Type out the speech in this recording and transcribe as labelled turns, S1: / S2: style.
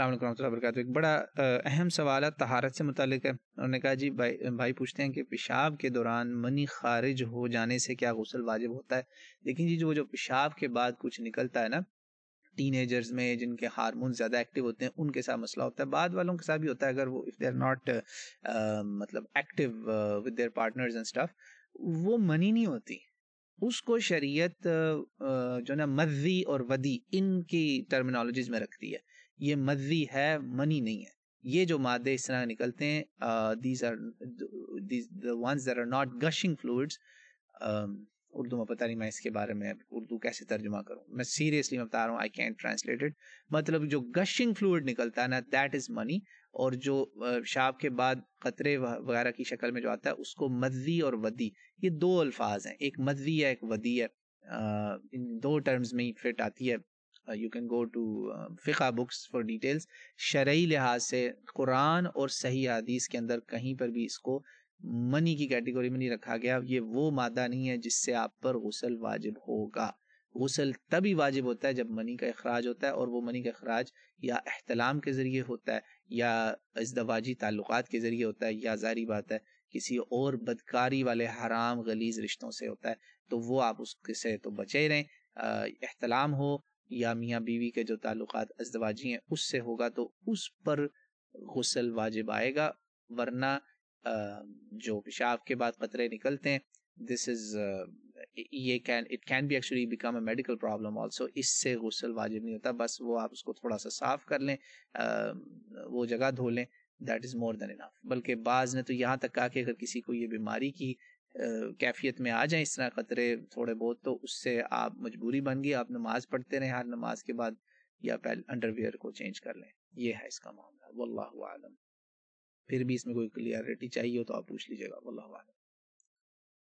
S1: अलैक्म वरक तो एक बड़ा अहम सवाल है तहारत से मुतक है उन्होंने कहा जी भाई भाई पूछते हैं कि पेशाब के दौरान मनी खारिज हो जाने से क्या गसल वाजिब होता है लेकिन जी जो जो पेशाब के बाद कुछ निकलता है ना टीनेजर्स में जिनके हारमोन ज़्यादा एक्टिव होते हैं उनके साथ मसला होता है बाद वालों के साथ भी होता है अगर वो इफ़ दे आर नॉट मतलब active with their partners and stuff वो मनी नहीं होती उसको शरीयत जो ना मजी और वदी इनकी टर्मिनोलॉजीज में रखती है ये मद्दी है मनी नहीं है ये जो मादे इस तरह निकलते हैं these are these the ones are not gushing fluids Urdu में पता नहीं मैं इसके बारे में उर्दू कैसे तर्जुमा करूँ मैं सीरियसली मैं बता रहा हूँ आई कैन ट्रांसलेट इट मतलब जो गशिंग फ्लूड निकलता है ना दैट इज़ मनी और जो शाप के बाद कतरे वगैरह की शक्ल में जो आता है उसको मदी और वदी ये दो अल्फाज हैं एक मजी है एक वदी है आ, इन दो टर्म्स में ही फिट आती है यू कैन गो टू फ़िका बुक्स फॉर डिटेल्स शरय लिहाज से कुरान और सही हदीस के अंदर कहीं पर भी इसको मनी की कैटेगरी में नहीं रखा गया ये वो मादा नहीं है जिससे आप पर गसल वाजिब होगा गसल तभी वाजिब होता है जब मनी का अखराज होता है और वो मनी का अखराज या अहतलाम के ज़रिए होता है या इसदवाजी ताल्लुक़ के ज़रिए होता है या जारी बात है किसी और बदकारी वाले हराम गलीज रिश्तों से होता है तो वो आप उसके से तो बचे रहें अहतलाम हो या मियाँ बीवी के जो ताल्लुक अजदवाजी हैं उससे होगा तो उस पर गसल वाजिब आएगा वरना जो पेशाब के बाद कतरे निकलते हैं दिस इज़ ये can it can be actually become a medical problem also इससे गसल वाजिब नहीं होता बस वो आप उसको थोड़ा सा साफ कर लें वो जगह धो लें that is more than enough बल्कि बाज़ ने तो यहाँ तक कहा कि अगर किसी को ये बीमारी की कैफियत में आ जाए इस तरह खतरे थोड़े बहुत तो उससे आप मजबूरी बन गई आप नमाज पढ़ते रहें हर नमाज के बाद या अंडरवियर को चेंज कर लें ये है इसका मामला वल्लाह आलम फिर भी इसमें कोई क्लियरिटी चाहिए हो तो आप पूछ लीजिएगा वल्लाह आलम